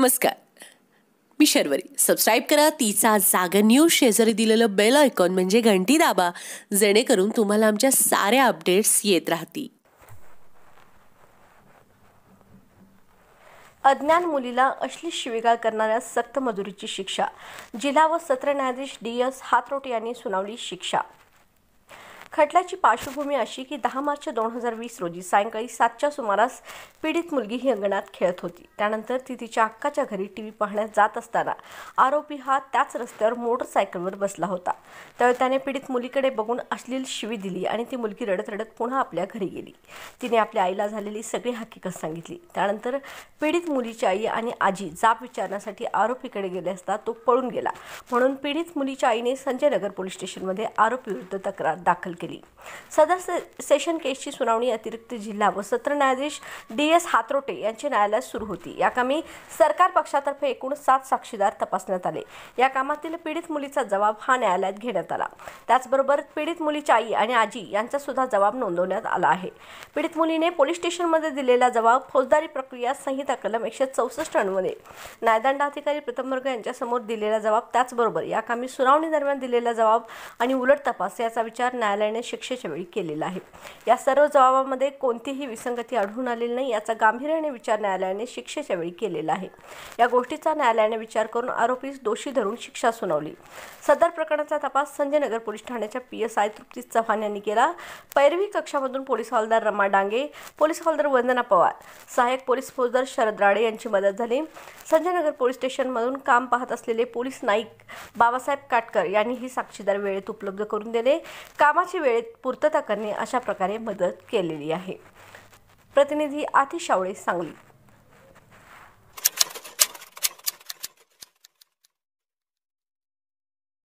नमस्कार मी शर्वरी सबस्क्राईब करा तिचा जागा न्यूज शेजारी दिलेलं बेल आयकॉन म्हणजे घंटी दाबा जेणेकरून तुम्हाला आमच्या साऱ्या अपडेट्स येत राहतील अज्ञान मुलीला अश्लील शिवीगाळ करणाऱ्या मजुरीची शिक्षा जिल्हा व सत्र न्यायाधीश डी एस हातरोटे यांनी सुनावली शिक्षा खटल्याची पार्श्वभूमी अशी की दहा मार्च दोन हजार वीस रोजी सायंकाळी सातच्या सुमारास पीडित मुलगी ही अंगणात खेळत होती त्यानंतर ती तिच्या अक्काच्या घरी टी व्ही पाहण्यात जात असताना आरोपी हा त्याच रस्त्यावर मोटरसायकलवर बसला होता त्यावेळी त्याने पीडित मुलीकडे बघून अश्लील शिवी दिली आणि ती मुलगी रडत रडत पुन्हा आपल्या घरी गेली तिने आपल्या आईला झालेली सगळी हकीकत सांगितली त्यानंतर पीडित मुलीची आई आणि आजी जाब विचारण्यासाठी आरोपीकडे गेले असता तो पळून गेला म्हणून पीडित मुलीच्या आईने संजय नगर पोलीस स्टेशनमध्ये आरोपीविरुद्ध तक्रार दाखल केली केली सदर सेशन केसची सुनावणी अतिरिक्त जिल्हा व सत्र न्यायाधीश डी एस हातरोटे यांच्या न्यायालयात सुरू होती या कामी सरकार पक्षातर्फे एकूण सात साक्षीदार तपासण्यात आले या कामातील पीडित मुलीचा जबाब हा न्यायालयात घेण्यात आला त्याचबरोबर पीडित मुलीची आई आणि आजी यांचा सुद्धा जबाब नोंदवण्यात आला आहे पीडित मुलीने पोलीस स्टेशनमध्ये दिलेला जबाब फौजदारी प्रक्रिया संहिता कलम एकशे चौसष्ट अणुमध्ये न्यायदंडाधिकारी प्रथम वर्ग यांच्यासमोर दिलेला जबाब त्याचबरोबर या कामी सुनावणी दरम्यान दिलेला जबाब आणि उलट तपास याचा विचार न्यायालयाने न्यायालयाने शिक्षेच्या वेळी केलेला आहे या सर्व जबाबामध्ये कोणतीही विसंगती आढळून आलेली नाही याचा गांभीर्याने विचार न्यायालयाने शिक्षेच्या वेळी केलेला आहे या गोष्टीचा न्यायालयाने विचार करून आरोपीस दोषी धरून शिक्षा सुनावली सदर प्रकरणाचा तपास संजय नगर पोलीस ठाण्याच्या P S I Trupti Chavan यांनी केला पैरवी कक्षामधून पोलीस हवालदार रमा डांगे पोलीस हवालदार वंदना पवार सहायक पोलीस फौजदार शरद राडे यांची मदत झाली संजय नगर पोलीस स्टेशनमधून काम पाहत असलेले पोलीस नाईक बाबासाहेब काटकर यांनी ही साक्षीदार वेळेत उपलब्ध करून दिले कामाचे कामाची वेळेत पूर्तता करणे अशा प्रकारे मदत केलेली आहे प्रतिनिधी आतिश सांगली